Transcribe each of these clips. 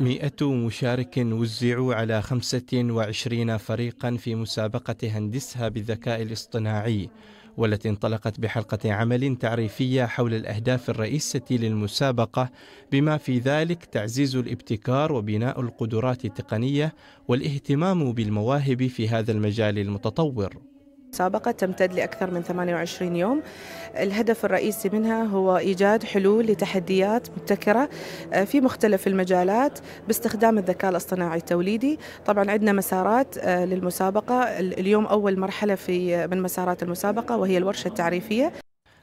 مئة مشارك وزعوا على 25 فريقا في مسابقة هندسها بالذكاء الاصطناعي والتي انطلقت بحلقة عمل تعريفية حول الأهداف الرئيسة للمسابقة بما في ذلك تعزيز الابتكار وبناء القدرات التقنية والاهتمام بالمواهب في هذا المجال المتطور سابقة تمتد لأكثر من 28 يوم الهدف الرئيسي منها هو إيجاد حلول لتحديات مبتكرة آه، في مختلف المجالات باستخدام الذكاء الاصطناعي التوليدي طبعا عندنا مسارات آه، للمسابقة اليوم أول مرحلة في آه، من مسارات المسابقة وهي الورشة التعريفية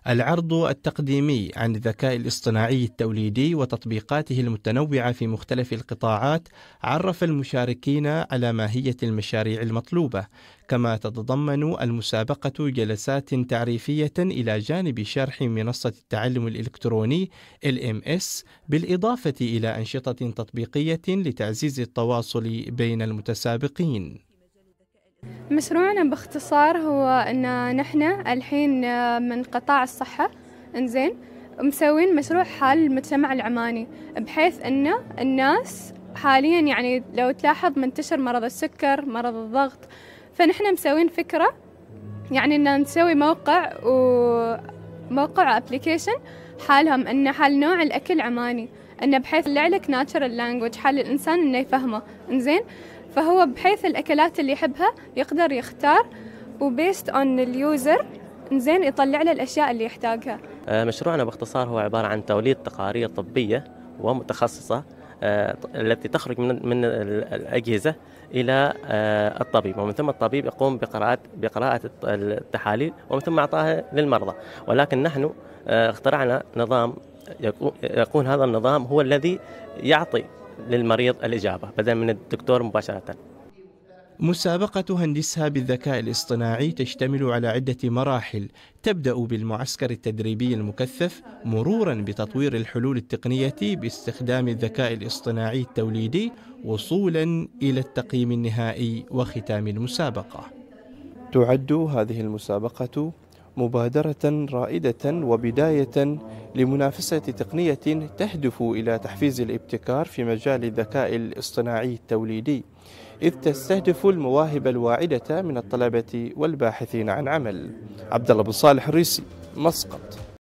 العرض التقديمي عن الذكاء الاصطناعي التوليدي وتطبيقاته المتنوعة في مختلف القطاعات عرف المشاركين على ماهية المشاريع المطلوبة، كما تتضمن المسابقة جلسات تعريفية إلى جانب شرح منصة التعلم الإلكتروني LMS بالإضافة إلى أنشطة تطبيقية لتعزيز التواصل بين المتسابقين. مشروعنا باختصار هو ان نحن الحين آه، من قطاع الصحه انزين مسوين مشروع حال المجتمع العماني بحيث ان الناس حاليا يعني لو تلاحظ منتشر مرض السكر مرض الضغط فنحن مسوين فكره يعني ان نسوي موقع وموقع ابلكيشن حالهم ان حال نوع الاكل عماني انه بحيث لعلك ناتشرال لانجوج حال الانسان انه يفهمه انزين فهو بحيث الأكلات اللي يحبها يقدر يختار وبيست اون اليوزر زين يطلع له الأشياء اللي يحتاجها آه، مشروعنا باختصار هو عبارة عن توليد تقارير طبية ومتخصصة آه، التي تخرج من من الاجهزه الى آه، الطبيب ومن ثم الطبيب يقوم بقراءه بقراءه التحاليل ومن ثم اعطائها للمرضى ولكن نحن اخترعنا نظام يكون هذا النظام هو الذي يعطي للمريض الإجابة بدلا من الدكتور مباشرة مسابقة هندسها بالذكاء الاصطناعي تشتمل على عدة مراحل تبدأ بالمعسكر التدريبي المكثف مرورا بتطوير الحلول التقنية باستخدام الذكاء الاصطناعي التوليدي وصولا إلى التقييم النهائي وختام المسابقة تعد هذه المسابقة مبادرة رائدة وبداية لمنافسة تقنية تهدف إلى تحفيز الابتكار في مجال الذكاء الاصطناعي التوليدي، إذ تستهدف المواهب الواعدة من الطلبة والباحثين عن عمل. عبد الله بن صالح الريسي، مسقط.